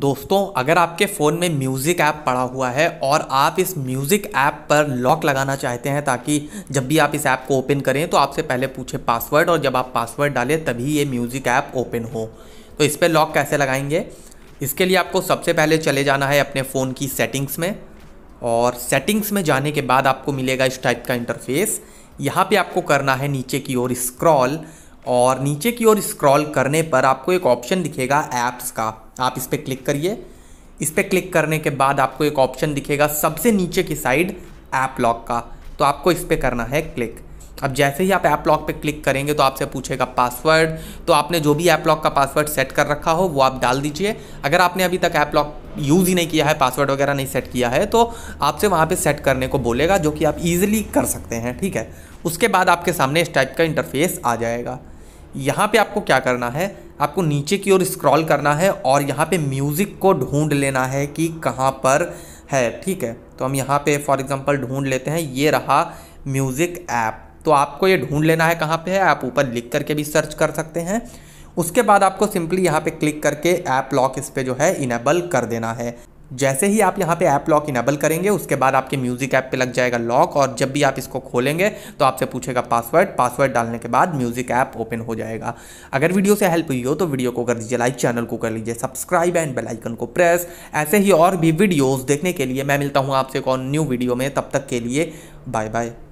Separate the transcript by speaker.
Speaker 1: दोस्तों अगर आपके फ़ोन में म्यूज़िक ऐप पड़ा हुआ है और आप इस म्यूज़िक ऐप पर लॉक लगाना चाहते हैं ताकि जब भी आप इस ऐप को ओपन करें तो आपसे पहले पूछे पासवर्ड और जब आप पासवर्ड डालें तभी ये म्यूज़िक ऐप ओपन हो तो इस पर लॉक कैसे लगाएंगे इसके लिए आपको सबसे पहले चले जाना है अपने फ़ोन की सेटिंग्स में और सेटिंग्स में जाने के बाद आपको मिलेगा इस टाइप का इंटरफेस यहाँ पर आपको करना है नीचे की ओर स्क्रॉल और नीचे की ओर स्क्रॉल करने पर आपको एक ऑप्शन दिखेगा ऐप्स का आप इस पर क्लिक करिए इस पर क्लिक करने के बाद आपको एक ऑप्शन दिखेगा सबसे नीचे की साइड ऐप लॉक का तो आपको इस पर करना है क्लिक अब जैसे ही आप ऐप लॉक पे क्लिक करेंगे तो आपसे पूछेगा पासवर्ड तो आपने जो भी ऐप लॉक का पासवर्ड सेट कर रखा हो वो आप डाल दीजिए अगर आपने अभी तक ऐप लॉक यूज़ ही नहीं किया है पासवर्ड वगैरह नहीं सेट किया है तो आपसे वहाँ पे सेट करने को बोलेगा जो कि आप ईजिली कर सकते हैं ठीक है उसके बाद आपके सामने इस टाइप का इंटरफेस आ जाएगा यहाँ पे आपको क्या करना है आपको नीचे की ओर स्क्रॉल करना है और यहाँ पे म्यूज़िक को ढूंढ लेना है कि कहाँ पर है ठीक है तो हम यहाँ पे फॉर एग्जांपल ढूंढ लेते हैं ये रहा म्यूज़िक ऐप तो आपको ये ढूंढ लेना है कहाँ पे है आप ऊपर लिख करके भी सर्च कर सकते हैं उसके बाद आपको सिंपली यहाँ पे क्लिक करके ऐप लॉक इस पर जो है इनेबल कर देना है जैसे ही आप यहाँ पे ऐप लॉक इनेबल करेंगे उसके बाद आपके म्यूज़िक ऐप पे लग जाएगा लॉक और जब भी आप इसको खोलेंगे तो आपसे पूछेगा पासवर्ड पासवर्ड डालने के बाद म्यूज़िक ऐप ओपन हो जाएगा अगर वीडियो से हेल्प हुई हो तो वीडियो को कर दीजिए लाइक चैनल को कर लीजिए सब्सक्राइब एंड बेलाइकन को प्रेस ऐसे ही और भी वीडियोज़ देखने के लिए मैं मिलता हूँ आपसे एक और न्यू वीडियो में तब तक के लिए बाय बाय